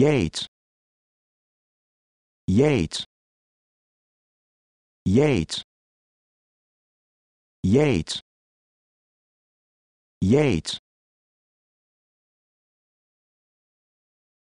Yates Yates Yates Yates Yates